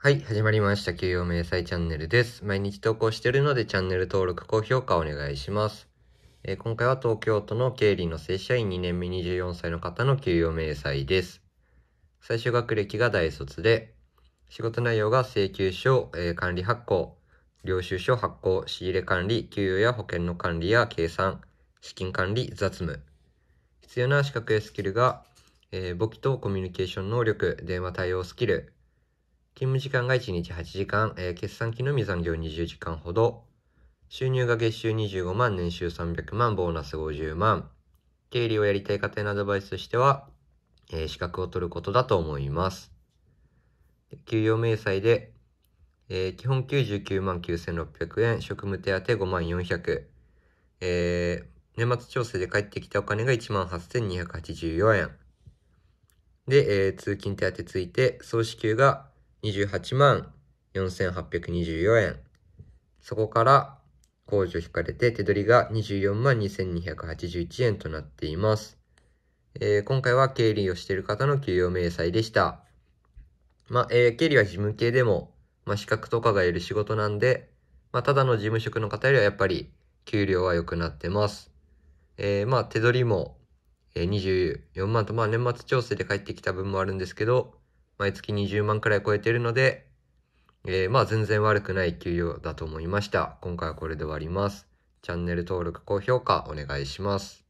はい、始まりました。給与明細チャンネルです。毎日投稿しているので、チャンネル登録、高評価お願いします。えー、今回は東京都の経理の正社員2年目24歳の方の給与明細です。最終学歴が大卒で、仕事内容が請求書、えー、管理発行、領収書発行、仕入れ管理、給与や保険の管理や計算、資金管理、雑務。必要な資格やスキルが、えー、簿記とコミュニケーション能力、電話対応スキル、勤務時間が1日8時間、えー、決算期のみ残業20時間ほど、収入が月収25万、年収300万、ボーナス50万、経理をやりたい家庭のアドバイスとしては、えー、資格を取ることだと思います。給与明細で、えー、基本99万9600円、職務手当5万400、えー、年末調整で返ってきたお金が1万8284円。で、えー、通勤手当ついて、総支給が28万4824円。そこから控除引かれて手取りが24万2281円となっています。えー、今回は経理をしている方の給与明細でした。まあ、えー、経理は事務系でも、まあ、資格とかがいる仕事なんで、まあ、ただの事務職の方よりはやっぱり給料は良くなってます。えー、まあ、手取りも、えー、24万と、まあ、年末調整で帰ってきた分もあるんですけど、毎月20万くらい超えているので、えー、まあ全然悪くない給与だと思いました。今回はこれで終わります。チャンネル登録、高評価お願いします。